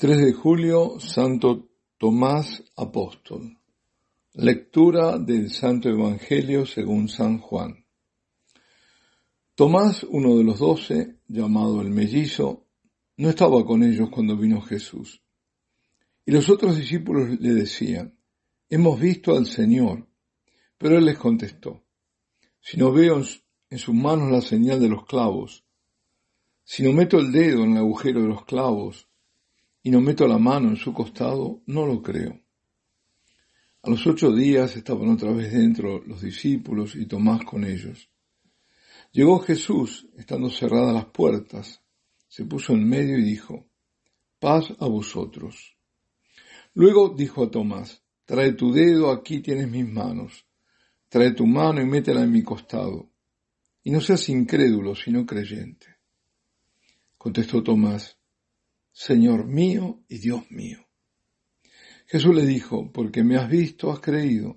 3 de julio, Santo Tomás Apóstol. Lectura del Santo Evangelio según San Juan. Tomás, uno de los doce, llamado el mellizo, no estaba con ellos cuando vino Jesús. Y los otros discípulos le decían, Hemos visto al Señor. Pero él les contestó, Si no veo en sus manos la señal de los clavos, si no meto el dedo en el agujero de los clavos, y no meto la mano en su costado, no lo creo. A los ocho días estaban otra vez dentro los discípulos y Tomás con ellos. Llegó Jesús, estando cerradas las puertas, se puso en medio y dijo, paz a vosotros. Luego dijo a Tomás, trae tu dedo, aquí tienes mis manos, trae tu mano y métela en mi costado, y no seas incrédulo, sino creyente. Contestó Tomás, Señor mío y Dios mío. Jesús le dijo, porque me has visto, has creído.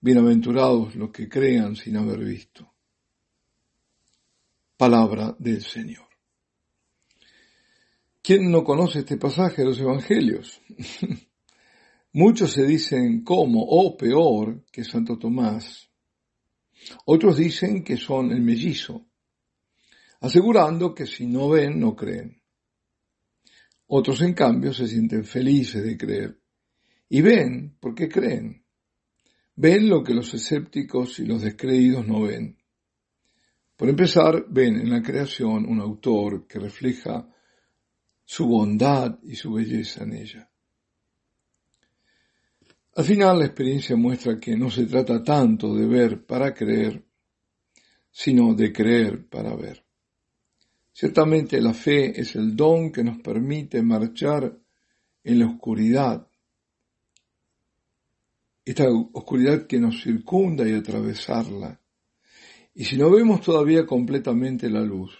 Bienaventurados los que crean sin haber visto. Palabra del Señor. ¿Quién no conoce este pasaje de los Evangelios? Muchos se dicen como o peor que Santo Tomás. Otros dicen que son el mellizo, asegurando que si no ven, no creen. Otros, en cambio, se sienten felices de creer. Y ven porque creen. Ven lo que los escépticos y los descreídos no ven. Por empezar, ven en la creación un autor que refleja su bondad y su belleza en ella. Al final, la experiencia muestra que no se trata tanto de ver para creer, sino de creer para ver. Ciertamente la fe es el don que nos permite marchar en la oscuridad, esta oscuridad que nos circunda y atravesarla. Y si no vemos todavía completamente la luz,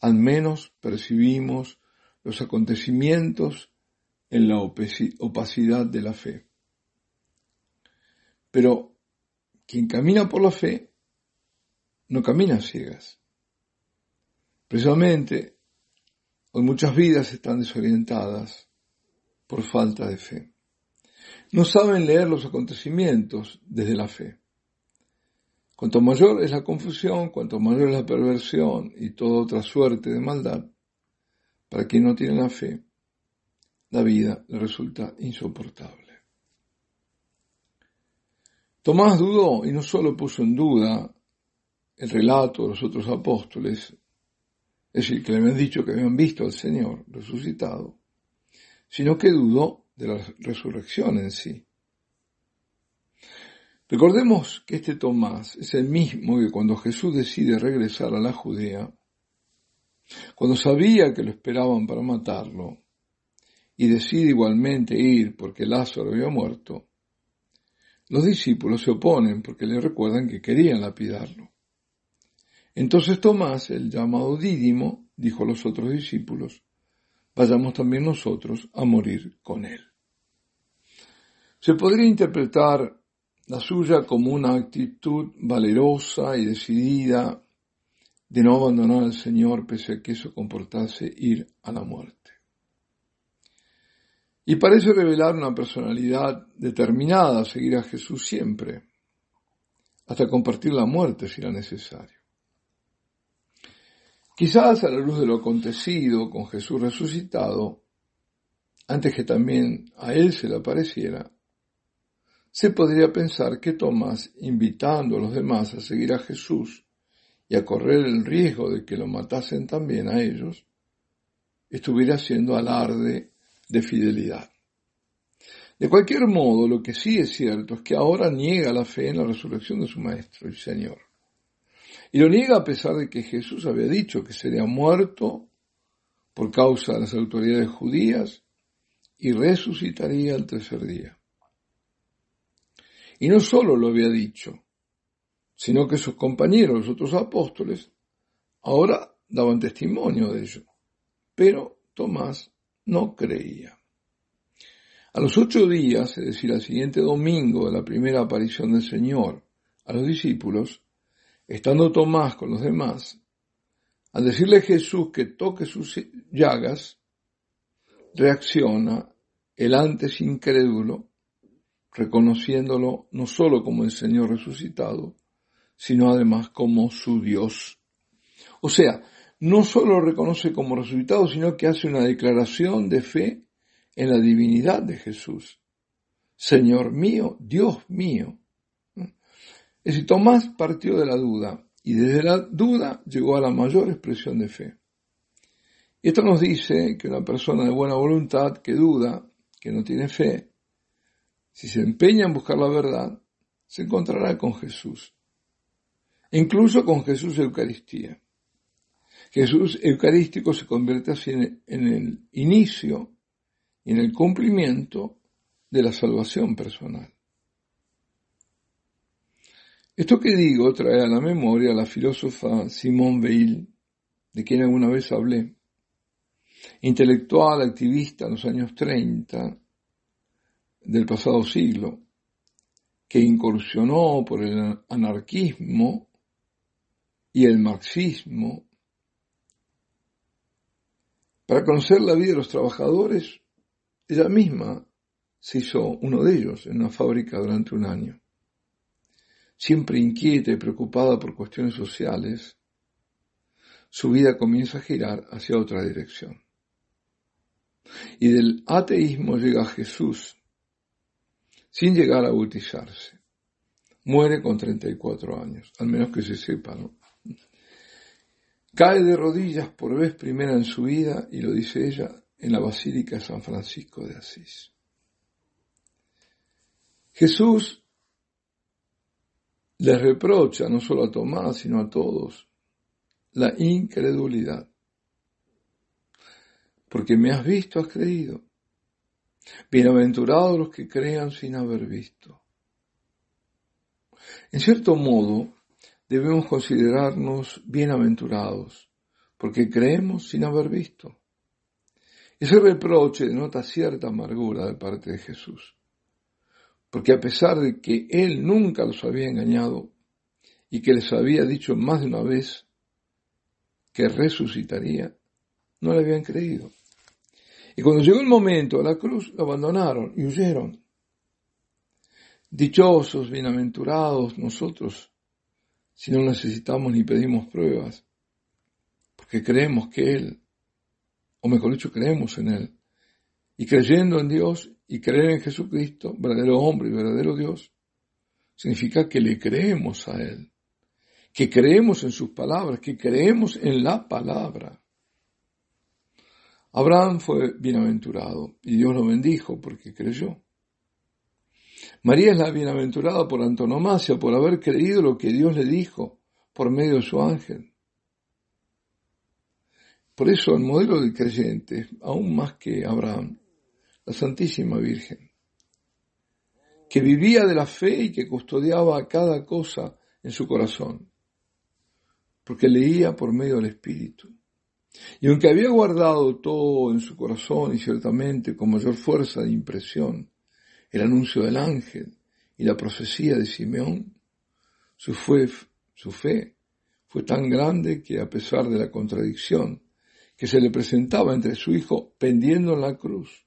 al menos percibimos los acontecimientos en la opacidad de la fe. Pero quien camina por la fe no camina ciegas. Precisamente, hoy muchas vidas están desorientadas por falta de fe. No saben leer los acontecimientos desde la fe. Cuanto mayor es la confusión, cuanto mayor es la perversión y toda otra suerte de maldad, para quien no tiene la fe, la vida le resulta insoportable. Tomás dudó y no solo puso en duda el relato de los otros apóstoles, es decir, que le habían dicho que habían visto al Señor resucitado, sino que dudó de la resurrección en sí. Recordemos que este Tomás es el mismo que cuando Jesús decide regresar a la Judea, cuando sabía que lo esperaban para matarlo, y decide igualmente ir porque Lázaro había muerto, los discípulos se oponen porque le recuerdan que querían lapidarlo. Entonces Tomás, el llamado Dídimo, dijo a los otros discípulos, vayamos también nosotros a morir con él. Se podría interpretar la suya como una actitud valerosa y decidida de no abandonar al Señor pese a que eso comportase ir a la muerte. Y parece revelar una personalidad determinada a seguir a Jesús siempre, hasta compartir la muerte si era necesario. Quizás a la luz de lo acontecido con Jesús resucitado, antes que también a él se le apareciera, se podría pensar que Tomás, invitando a los demás a seguir a Jesús y a correr el riesgo de que lo matasen también a ellos, estuviera haciendo alarde de fidelidad. De cualquier modo, lo que sí es cierto es que ahora niega la fe en la resurrección de su Maestro y Señor. Y lo niega a pesar de que Jesús había dicho que sería muerto por causa de las autoridades judías y resucitaría el tercer día. Y no solo lo había dicho, sino que sus compañeros, los otros apóstoles, ahora daban testimonio de ello. Pero Tomás no creía. A los ocho días, es decir, al siguiente domingo de la primera aparición del Señor a los discípulos, estando Tomás con los demás, al decirle a Jesús que toque sus llagas, reacciona el antes incrédulo, reconociéndolo no solo como el Señor resucitado, sino además como su Dios. O sea, no solo lo reconoce como resucitado, sino que hace una declaración de fe en la divinidad de Jesús. Señor mío, Dios mío decir, Tomás partió de la duda y desde la duda llegó a la mayor expresión de fe. Esto nos dice que una persona de buena voluntad que duda, que no tiene fe, si se empeña en buscar la verdad, se encontrará con Jesús, incluso con Jesús Eucaristía. Jesús Eucarístico se convierte así en el inicio y en el cumplimiento de la salvación personal. Esto que digo trae a la memoria a la filósofa Simone Veil, de quien alguna vez hablé, intelectual, activista en los años 30 del pasado siglo, que incursionó por el anarquismo y el marxismo para conocer la vida de los trabajadores, ella misma se hizo uno de ellos en una fábrica durante un año siempre inquieta y preocupada por cuestiones sociales, su vida comienza a girar hacia otra dirección. Y del ateísmo llega Jesús, sin llegar a bautizarse. Muere con 34 años, al menos que se sepa, ¿no? Cae de rodillas por vez primera en su vida, y lo dice ella, en la Basílica de San Francisco de Asís. Jesús le reprocha, no solo a Tomás, sino a todos, la incredulidad. Porque me has visto, has creído. Bienaventurados los que crean sin haber visto. En cierto modo, debemos considerarnos bienaventurados, porque creemos sin haber visto. Ese reproche denota cierta amargura de parte de Jesús porque a pesar de que él nunca los había engañado y que les había dicho más de una vez que resucitaría, no le habían creído. Y cuando llegó el momento a la cruz, abandonaron y huyeron. Dichosos, bienaventurados nosotros, si no necesitamos ni pedimos pruebas, porque creemos que Él, o mejor dicho, creemos en Él. Y creyendo en Dios y creer en Jesucristo, verdadero hombre y verdadero Dios, significa que le creemos a Él, que creemos en sus palabras, que creemos en la palabra. Abraham fue bienaventurado y Dios lo bendijo porque creyó. María es la bienaventurada por antonomasia, por haber creído lo que Dios le dijo por medio de su ángel. Por eso el modelo de creyente aún más que Abraham, la Santísima Virgen, que vivía de la fe y que custodiaba cada cosa en su corazón, porque leía por medio del Espíritu. Y aunque había guardado todo en su corazón y ciertamente con mayor fuerza de impresión el anuncio del ángel y la profecía de Simeón, su fe, su fe fue tan grande que a pesar de la contradicción que se le presentaba entre su hijo pendiendo en la cruz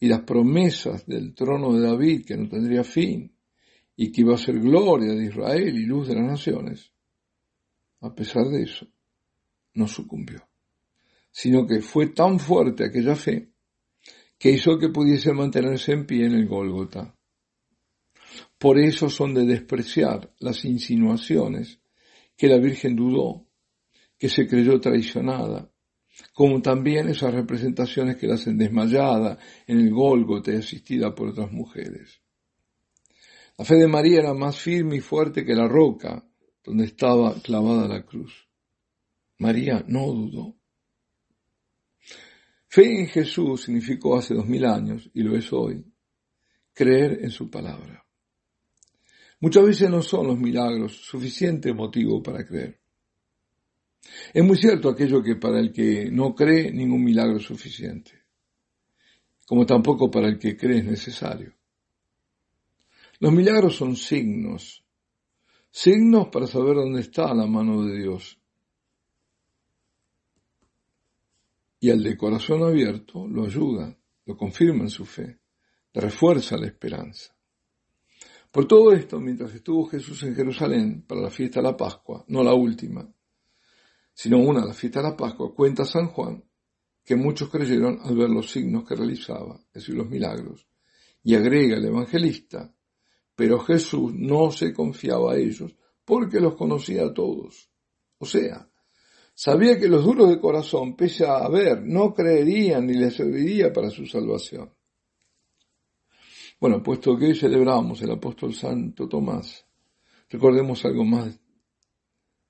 y las promesas del trono de David que no tendría fin y que iba a ser gloria de Israel y luz de las naciones, a pesar de eso, no sucumbió, sino que fue tan fuerte aquella fe que hizo que pudiese mantenerse en pie en el Gólgota. Por eso son de despreciar las insinuaciones que la Virgen dudó, que se creyó traicionada como también esas representaciones que la hacen desmayada en el Gólgota asistida por otras mujeres. La fe de María era más firme y fuerte que la roca donde estaba clavada la cruz. María no dudó. Fe en Jesús significó hace dos mil años, y lo es hoy, creer en su palabra. Muchas veces no son los milagros suficiente motivo para creer. Es muy cierto aquello que para el que no cree ningún milagro es suficiente, como tampoco para el que cree es necesario. Los milagros son signos, signos para saber dónde está la mano de Dios. Y al de corazón abierto lo ayuda, lo confirma en su fe, le refuerza la esperanza. Por todo esto, mientras estuvo Jesús en Jerusalén para la fiesta de la Pascua, no la última, sino una la fiesta de la Pascua, cuenta San Juan que muchos creyeron al ver los signos que realizaba, es decir, los milagros, y agrega el evangelista, pero Jesús no se confiaba a ellos porque los conocía a todos. O sea, sabía que los duros de corazón, pese a ver, no creerían ni les serviría para su salvación. Bueno, puesto que hoy celebramos el apóstol Santo Tomás, recordemos algo más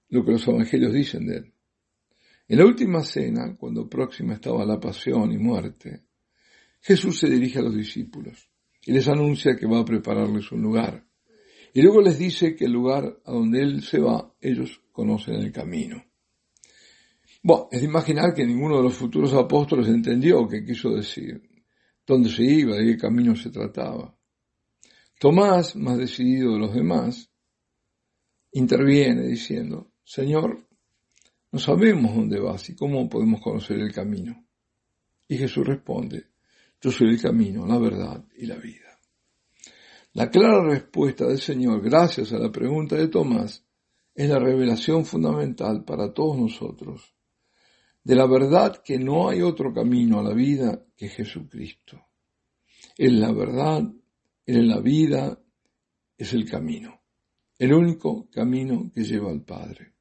lo que los evangelios dicen de él. En la última cena, cuando próxima estaba la pasión y muerte, Jesús se dirige a los discípulos y les anuncia que va a prepararles un lugar. Y luego les dice que el lugar a donde Él se va, ellos conocen el camino. Bueno, es de imaginar que ninguno de los futuros apóstoles entendió qué quiso decir, dónde se iba, de qué camino se trataba. Tomás, más decidido de los demás, interviene diciendo, Señor, no sabemos dónde vas y cómo podemos conocer el camino. Y Jesús responde, yo soy el camino, la verdad y la vida. La clara respuesta del Señor gracias a la pregunta de Tomás es la revelación fundamental para todos nosotros de la verdad que no hay otro camino a la vida que Jesucristo. Él es la verdad, Él es la vida, es el camino, el único camino que lleva al Padre.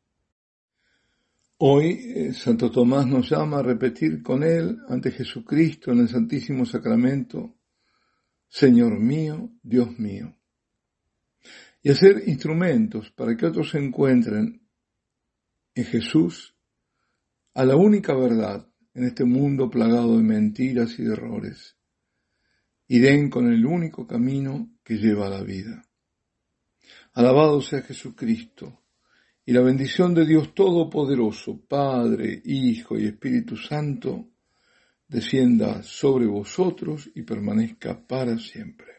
Hoy eh, Santo Tomás nos llama a repetir con él ante Jesucristo en el Santísimo Sacramento, Señor mío, Dios mío, y hacer instrumentos para que otros se encuentren en Jesús a la única verdad en este mundo plagado de mentiras y de errores, y den con el único camino que lleva a la vida. Alabado sea Jesucristo, y la bendición de Dios Todopoderoso, Padre, Hijo y Espíritu Santo, descienda sobre vosotros y permanezca para siempre.